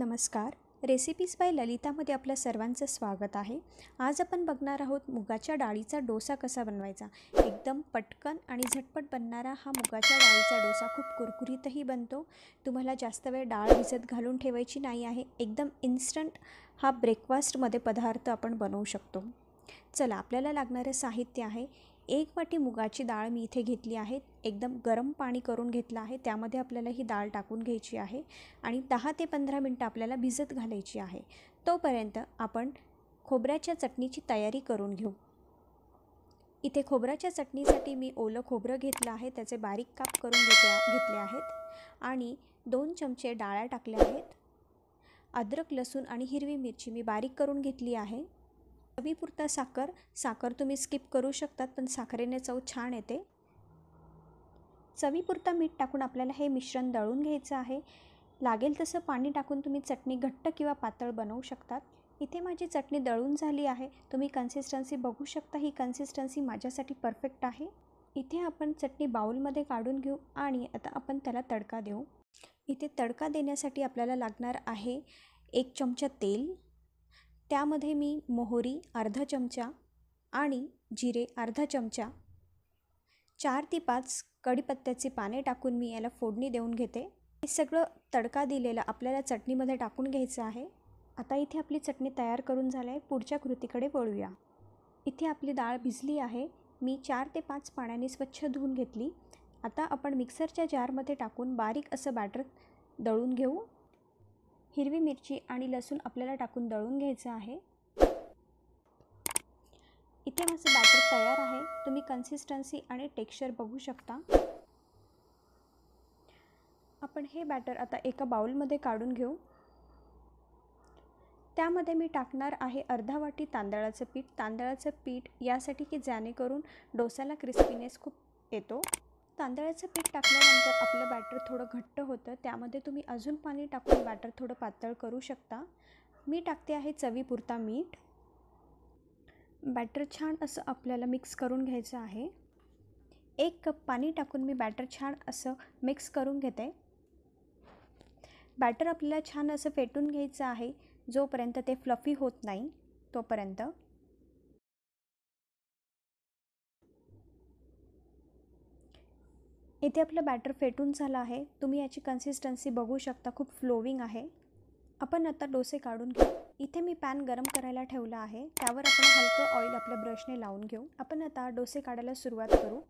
नमस्कार recipes bye ललितामध्ये आपलं सर्वांचं स्वागत आहे आज आपण बघणार आहोत मुगाच्या डाळीचा डोसा कसा बनवायचा एकदम पटकन आणि झटपट बनणारा हा मुगाच्या डाळीचा डोसा खूप कुरकुरीतही बनतो तुम्हाला जास्त वेळ डाळ भिजत घालून ठेवायची नाही आहे एकदम इन्स्टंट हा ब्रेकफास्टमध्ये पदार्थ आपण बनवू शकतो चला आपल्याला लागणारे साहित्य आहे एक वाटी मुगाची डाळ मी इथे घेतली आहे एकदम गरम पाणी करून घेतलं आहे त्यामध्ये आपल्याला ही डाळ टाकून घ्यायची आहे आणि दहा ते पंधरा मिनटं आपल्याला भिजत घालायची आहे तोपर्यंत आपण खोबऱ्याच्या चटणीची तयारी करून घेऊ इथे खोबऱ्याच्या चटणीसाठी मी ओलं खोबरं घेतलं आहे त्याचे बारीक काप करून घेत घेतले आहेत आणि दोन चमचे डाळ्या टाकल्या आहेत अद्रक लसूण आणि हिरवी मिरची मी बारीक करून घेतली आहे चवीपुरता साखर साखर तुम्ही स्किप करू शकतात पण साखरेने चव छान येते चवीपुरता मीठ टाकून आपल्याला हे मिश्रण दळून घ्यायचं आहे लागेल तसं पाणी टाकून तुम्ही चटणी घट्ट किंवा पातळ बनवू शकतात इथे माझी चटणी दळून झाली आहे तुम्ही कन्सिस्टन्सी बघू शकता ही कन्सिस्टन्सी माझ्यासाठी परफेक्ट आहे इथे आपण चटणी बाऊलमध्ये काढून घेऊ आणि आता आपण त्याला तडका देऊ इथे तडका देण्यासाठी आपल्याला लागणार आहे एक चमचा तेल त्यामध्ये मी मोहरी अर्धा चमचा आणि जिरे अर्धा चमचा चार ते पाच कढीपत्त्याचे पाने टाकून मी याला फोडणी देऊन घेते हे सगळं तडका दिलेलं आपल्याला चटणीमध्ये टाकून घ्यायचं आहे आता इथे आपली चटणी तयार करून झालं आहे पुढच्या कृतीकडे वळूया इथे आपली डाळ भिजली आहे मी चार ते पाच पाण्याने स्वच्छ धुवून घेतली आता आपण मिक्सरच्या जारमध्ये टाकून बारीक असं बॅटर दळून घेऊ हिरवी मिरची आणि लसूण आपल्याला टाकून दळून घ्यायचं आहे इथे माझं बॅटर तयार आहे तुम्ही कन्सिस्टन्सी आणि टेक्स्चर बघू शकता आपण हे बॅटर आता एका बाउलमध्ये काढून घेऊ त्यामध्ये मी टाकणार आहे अर्धा वाटी तांदळाचं पीठ तांदळाचं पीठ यासाठी की जेणेकरून डोसाला क्रिस्पीनेस खूप येतो तांदळाचं पीठ टाकल्यानंतर आपलं बॅटर थोडं घट्ट होतं त्यामध्ये तुम्ही अजून पाणी टाकून बॅटर थोडं पातळ करू शकता मी टाकते आहे चवीपुरता मीठ बॅटर छान असं आपल्याला मिक्स करून घ्यायचं आहे एक कप पाणी टाकून मी बॅटर छान असं मिक्स करून घेते बॅटर आपल्याला छान असं फेटून घ्यायचं आहे जोपर्यंत ते फ्लफी होत नाही तोपर्यंत इथे आपलं बॅटर फेटून झालं आहे तुम्ही याची कन्सिस्टन्सी बघू शकता खूप फ्लोविंग आहे आपण आता डोसे काढून घेऊ इथे मी पॅन गरम करायला ठेवला आहे त्यावर आपण हलकं ऑइल आपल्या ब्रशने लावून घेऊ आपण आता डोसे काढायला सुरुवात करू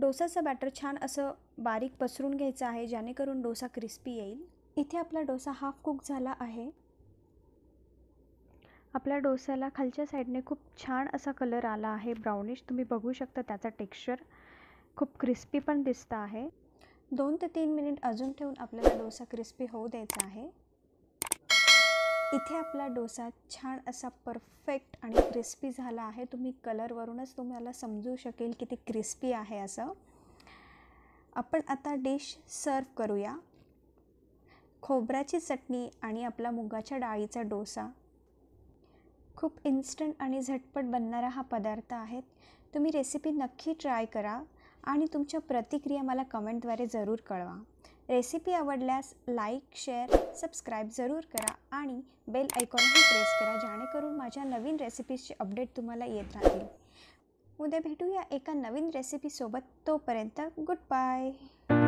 डोसाचं बॅटर छान असं बारीक पसरून घ्यायचं आहे जेणेकरून डोसा क्रिस्पी येईल इथे आपला डोसा हाफ कुक झाला आहे आपल्या डोस्याला खालच्या साईडने खूप छान असा कलर आला आहे ब्राउनिश तुम्ही बघू शकता त्याचा टेक्स्चर खूप क्रिस्पी पण दिसतं आहे दोन ते तीन मिनिट अजून ठेवून आपल्याला डोसा क्रिस्पी होऊ द्यायचा आहे इथे आपला डोसा छान असा परफेक्ट आणि क्रिस्पी झाला आहे तुम्ही कलरवरूनच तुम्हाला समजू शकेल की क्रिस्पी आहे असं आपण आता डिश सर्व करूया खोबऱ्याची चटणी आणि आपला मुगाच्या डाळीचा डोसा खूप इन्स्टंट आणि झटपट बनणारा हा पदार्थ आहे तुम्ही रेसिपी नक्की ट्राय करा आणि तुमच्या प्रतिक्रिया मला कमेंटद्वारे जरूर कळवा रेसिपी आवडल्यास लाईक शेअर सबस्क्राईब जरूर करा आणि बेल आयकॉनही प्रेस करा जेणेकरून माझ्या नवीन रेसिपीजचे अपडेट तुम्हाला येत राहतील उद्या भेटूया एका नवीन रेसिपीसोबत तोपर्यंत गुड बाय